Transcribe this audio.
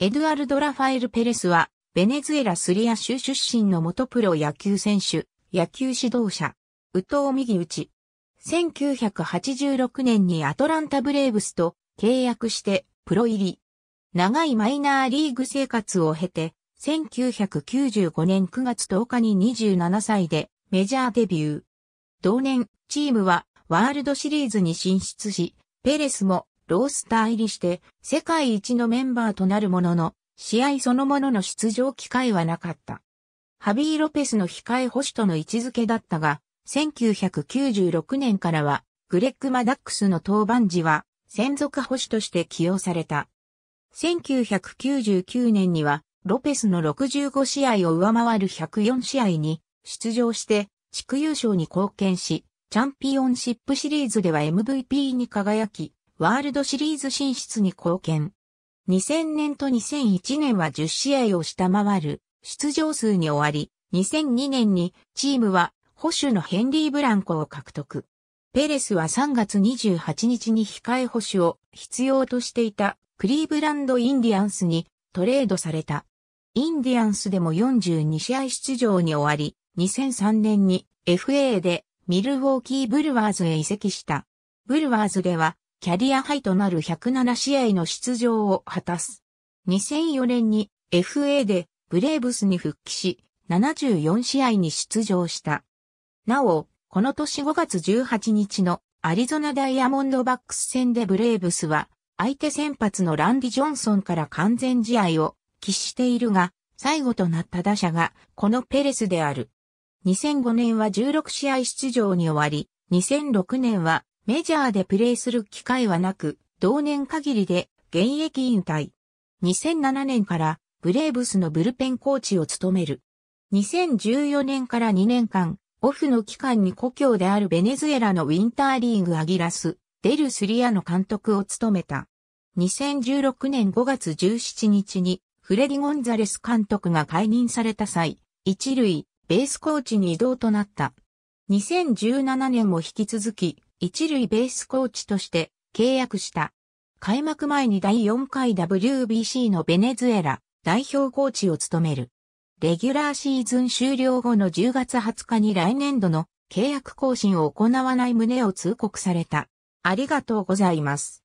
エドゥアルド・ラファエル・ペレスは、ベネズエラ・スリア州出身の元プロ野球選手、野球指導者、ウ・ミ右ウチ。1986年にアトランタ・ブレーブスと契約してプロ入り。長いマイナーリーグ生活を経て、1995年9月10日に27歳でメジャーデビュー。同年、チームはワールドシリーズに進出し、ペレスもロースター入りして世界一のメンバーとなるものの、試合そのものの出場機会はなかった。ハビー・ロペスの控え保守との位置づけだったが、1996年からは、グレッグ・マダックスの登板時は、専属保守として起用された。1999年には、ロペスの65試合を上回る104試合に出場して、地区優勝に貢献し、チャンピオンシップシリーズでは MVP に輝き、ワールドシリーズ進出に貢献。2000年と2001年は10試合を下回る出場数に終わり、2002年にチームは保守のヘンリー・ブランコを獲得。ペレスは3月28日に控え保守を必要としていたクリーブランド・インディアンスにトレードされた。インディアンスでも42試合出場に終わり、2003年に FA でミルウォーキー・ブルワーズへ移籍した。ブルワーズではキャリアハイとなる107試合の出場を果たす。2004年に FA でブレーブスに復帰し、74試合に出場した。なお、この年5月18日のアリゾナダイヤモンドバックス戦でブレーブスは、相手先発のランディ・ジョンソンから完全試合を喫しているが、最後となった打者が、このペレスである。2005年は16試合出場に終わり、2006年はメジャーでプレーする機会はなく、同年限りで現役引退。2007年からブレーブスのブルペンコーチを務める。2014年から2年間、オフの期間に故郷であるベネズエラのウィンターリーグアギラス、デル・スリアの監督を務めた。2016年5月17日にフレディ・ゴンザレス監督が解任された際、一塁、ベースコーチに移動となった。2017年も引き続き、一塁ベースコーチとして契約した。開幕前に第4回 WBC のベネズエラ代表コーチを務める。レギュラーシーズン終了後の10月20日に来年度の契約更新を行わない旨を通告された。ありがとうございます。